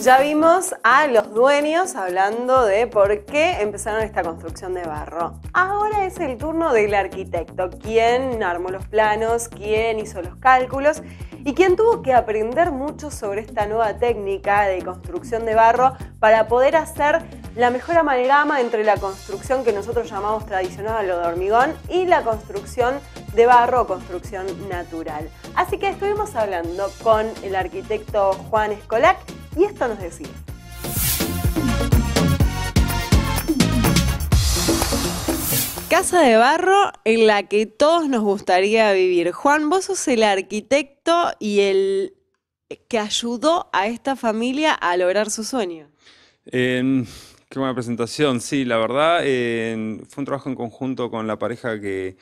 Ya vimos a los dueños hablando de por qué empezaron esta construcción de barro. Ahora es el turno del arquitecto, quien armó los planos, ¿Quién hizo los cálculos y quien tuvo que aprender mucho sobre esta nueva técnica de construcción de barro para poder hacer la mejor amalgama entre la construcción que nosotros llamamos tradicional o de hormigón y la construcción de barro o construcción natural. Así que estuvimos hablando con el arquitecto Juan Escolac y esto nos decía. Casa de barro en la que todos nos gustaría vivir. Juan, vos sos el arquitecto y el que ayudó a esta familia a lograr su sueño. Em, Qué buena presentación, sí, la verdad fue un trabajo en conjunto con la pareja que,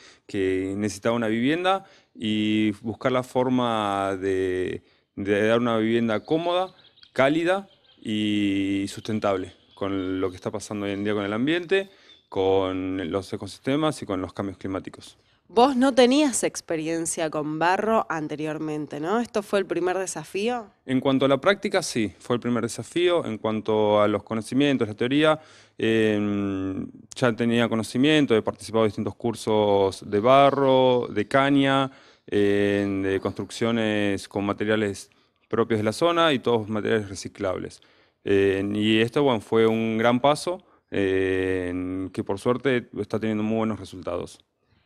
necesitaba una vivienda y buscar la forma de, dar una vivienda cómoda, cálida y sustentable con lo que está pasando hoy en día con el ambiente con los ecosistemas y con los cambios climáticos. Vos no tenías experiencia con barro anteriormente, ¿no? ¿Esto fue el primer desafío? En cuanto a la práctica, sí, fue el primer desafío. En cuanto a los conocimientos, la teoría, em, ya tenía conocimiento, he participado en distintos cursos de barro, de caña, de construcciones con materiales propios de la zona y todos materiales reciclables. y esto, bueno, fue un gran paso eh, que por suerte está teniendo muy buenos resultados.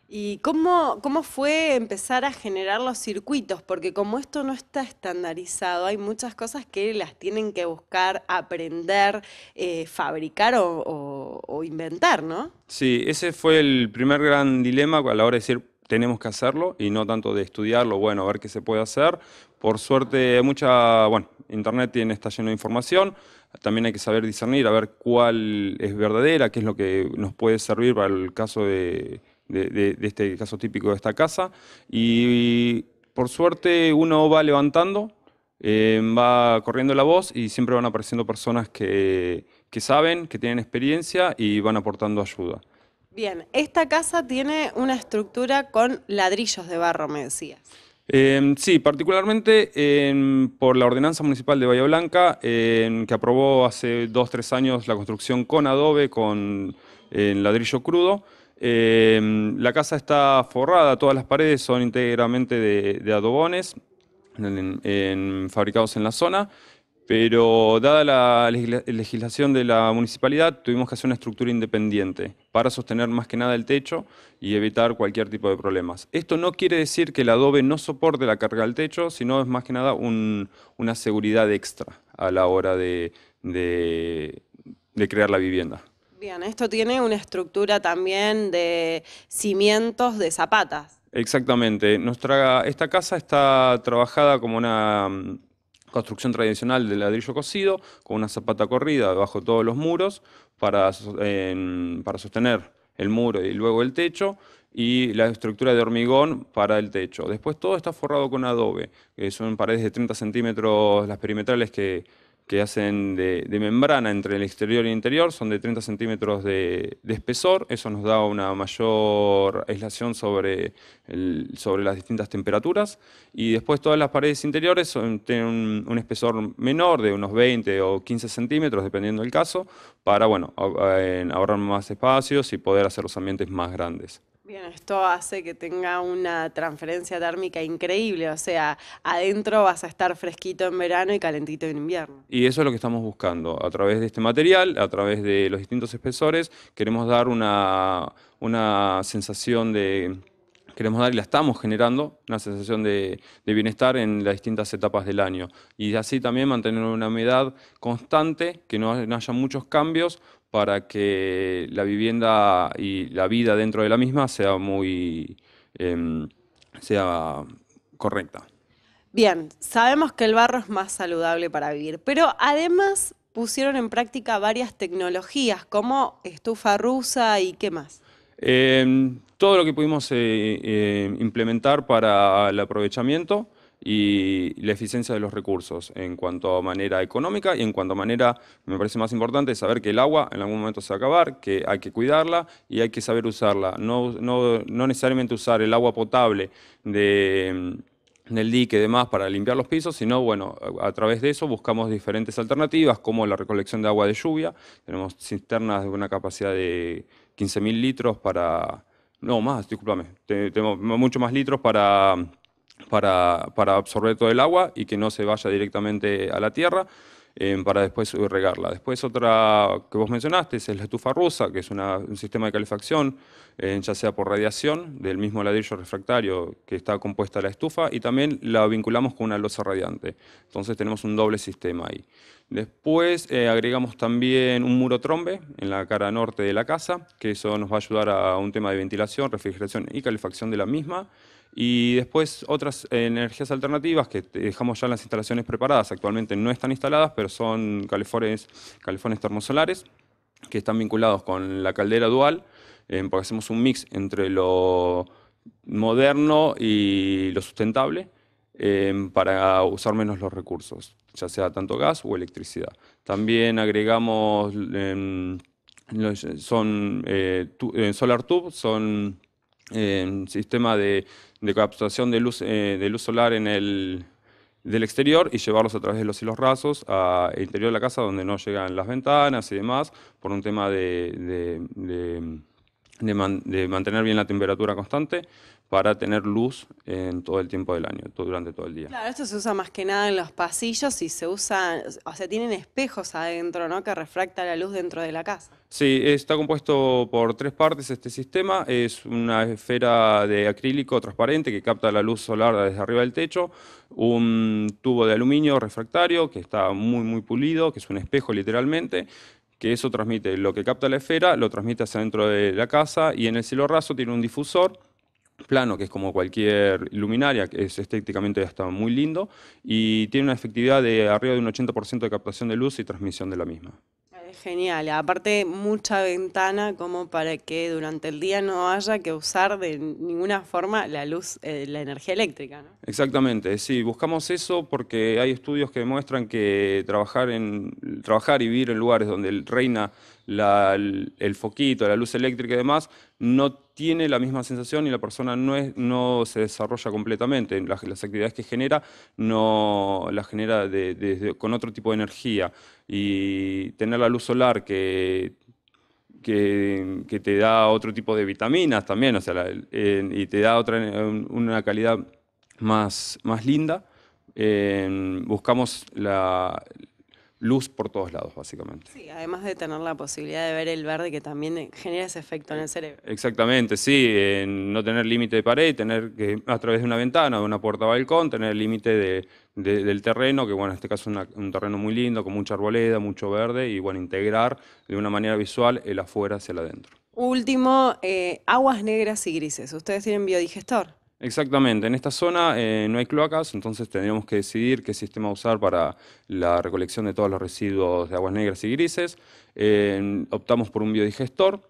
¿Y cómo, cómo fue empezar a generar los circuitos? Porque como esto no está estandarizado, hay muchas cosas que las tienen que buscar, aprender, eh, fabricar o, inventar, ¿no? Sí, ese fue el primer gran dilema a la hora de decir, tenemos que hacerlo y no tanto de estudiarlo, bueno, a ver qué se puede hacer. Por suerte, mucha, bueno, Internet está lleno de información, también hay que saber discernir, a ver cuál es verdadera, qué es lo que nos puede servir para el caso de, este caso típico de esta casa. Y, por suerte uno va levantando, em, va corriendo la voz y siempre van apareciendo personas que saben, que tienen experiencia y van aportando ayuda. Bien, esta casa tiene una estructura con ladrillos de barro, me decías. Em, sí, particularmente em, por la ordenanza municipal de Bahía Blanca, em, que aprobó hace dos, tres años la construcción con adobe, con ladrillo crudo. la casa está forrada, todas las paredes son íntegramente de, adobones fabricados en la zona. Pero dada la legislación de la municipalidad, tuvimos que hacer una estructura independiente para sostener más que nada el techo y evitar cualquier tipo de problemas. Esto no quiere decir que el adobe no soporte la carga del techo, sino es más que nada una seguridad extra a la hora de, crear la vivienda. Bien, esto tiene una estructura también de cimientos de zapatas. Exactamente. Nuestra, esta casa está trabajada como una construcción tradicional de ladrillo cocido, con una zapata corrida debajo de todos los muros para, em, para sostener el muro y luego el techo y la estructura de hormigón para el techo. Después todo está forrado con adobe, que son paredes de 30 centímetros las perimetrales que, que hacen de, membrana entre el exterior y el interior, son de 30 centímetros de, espesor, eso nos da una mayor aislación sobre, las distintas temperaturas, y después todas las paredes interiores tienen un, espesor menor de unos 20 o 15 centímetros, dependiendo del caso, para bueno, ahorrar más espacios y poder hacer los ambientes más grandes. Bien, esto hace que tenga una transferencia térmica increíble, o sea, adentro vas a estar fresquito en verano y calentito en invierno. Y eso es lo que estamos buscando. A través de este material, a través de los distintos espesores, queremos dar una, sensación de queremos dar y la estamos generando, una sensación de, de, bienestar en las distintas etapas del año. Y así también mantener una humedad constante, que no, haya muchos cambios, para que la vivienda y la vida dentro de la misma sea muy em, sea correcta. Bien, sabemos que el barro es más saludable para vivir, pero además pusieron en práctica varias tecnologías como estufa rusa y qué más. Em, todo lo que pudimos eh, eh, implementar para el aprovechamiento y la eficiencia de los recursos en cuanto a manera económica y en cuanto a manera, me parece más importante, saber que el agua en algún momento se va a acabar, que hay que cuidarla y hay que saber usarla. No, necesariamente usar el agua potable de del dique y demás para limpiar los pisos, sino bueno, a través de eso buscamos diferentes alternativas como la recolección de agua de lluvia, tenemos cisternas de una capacidad de 15.000 litros para, no más, discúlpame, tenemos mucho más litros para para, absorber todo el agua y que no se vaya directamente a la tierra eh, para después regarla. Después otra que vos mencionaste es la estufa rusa, que es un sistema de calefacción, eh, ya sea por radiación, del mismo ladrillo refractario que está compuesta la estufa, y también la vinculamos con una losa radiante. Entonces tenemos un doble sistema ahí. Después eh, agregamos también un muro trombe en la cara norte de la casa, que eso nos va a ayudar a un tema de ventilación, refrigeración y calefacción de la misma. Y después otras eh, energías alternativas que dejamos ya en las instalaciones preparadas, actualmente no están instaladas, pero son calefones, calefones termosolares que están vinculados con la caldera dual, eh, porque hacemos un mix entre lo moderno y lo sustentable eh, para usar menos los recursos, ya sea tanto gas o electricidad. También agregamos, em, son solar tubes, son un sistema de, captación de luz, eh, de luz solar en el, del exterior y llevarlos a través de los hilos rasos al interior de la casa donde no llegan las ventanas y demás, por un tema de, de de, mantener bien la temperatura constante para tener luz en todo el tiempo del año, durante todo el día. Claro, esto se usa más que nada en los pasillos y se usa, o sea, tienen espejos adentro, ¿no? Que refracta la luz dentro de la casa. Sí, está compuesto por tres partes este sistema. Es una esfera de acrílico transparente que capta la luz solar desde arriba del techo, un tubo de aluminio refractario que está muy, muy pulido, que es un espejo literalmente, que eso transmite lo que capta la esfera, lo transmite hacia dentro de la casa y en el cielo raso tiene un difusor plano, que es como cualquier luminaria, que es estéticamente ya está muy lindo, y tiene una efectividad de arriba de un 80% de captación de luz y transmisión de la misma. Genial, aparte mucha ventana como para que durante el día no haya que usar de ninguna forma la luz, eh, la energía eléctrica. Exactamente, sí, buscamos eso porque hay estudios que demuestran que trabajar, en, trabajar y vivir en lugares donde reina el foquito, la luz eléctrica y demás, no tiene la misma sensación y la persona no, es, no se desarrolla completamente. Las, actividades que genera no las genera con otro tipo de energía. Y tener la luz solar que que, te da otro tipo de vitaminas también, o sea, y te da otra, una calidad más, más linda. Eh, buscamos la, luz por todos lados, básicamente. Sí, además de tener la posibilidad de ver el verde que también genera ese efecto en el cerebro. Exactamente, sí, no tener límite de pared, tener que a través de una ventana, de una puerta balcón, tener el límite de, del terreno, que bueno, en este caso es un terreno muy lindo, con mucha arboleda, mucho verde, y bueno, integrar de una manera visual el afuera hacia el adentro. Último, eh, aguas negras y grises. ¿Ustedes tienen biodigestor? Exactamente, en esta zona eh, no hay cloacas, entonces tendríamos que decidir qué sistema usar para la recolección de todos los residuos de aguas negras y grises. Eh, optamos por un biodigestor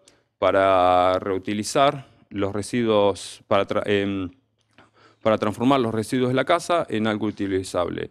para reutilizar los residuos, para, em, para transformar los residuos de la casa en algo utilizable.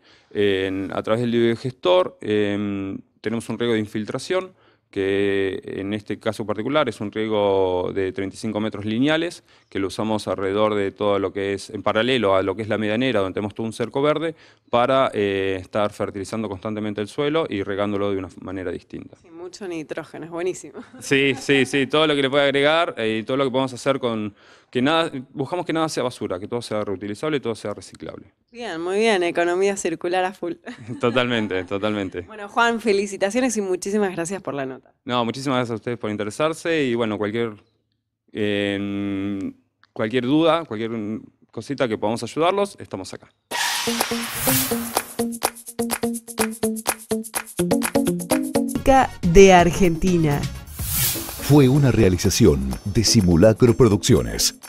a través del biodigestor em, tenemos un riego de infiltración que en este caso particular es un riego de 35 metros lineales, que lo usamos alrededor de todo lo que es, en paralelo a lo que es la medianera, donde tenemos todo un cerco verde, para eh, estar fertilizando constantemente el suelo y regándolo de una manera distinta. Sí, mucho nitrógeno, es buenísimo. Sí, sí, sí, todo lo que le puede agregar eh, y todo lo que podemos hacer con, que nada, buscamos que nada sea basura, que todo sea reutilizable y todo sea reciclable. Bien, muy bien, economía circular a full. Totalmente, totalmente. Bueno, Juan, felicitaciones y muchísimas gracias por la nota. No, muchísimas gracias a ustedes por interesarse y bueno, cualquier, em, cualquier duda, cualquier cosita que podamos ayudarlos, estamos acá. de Argentina. Fue una realización de Simulacro Producciones.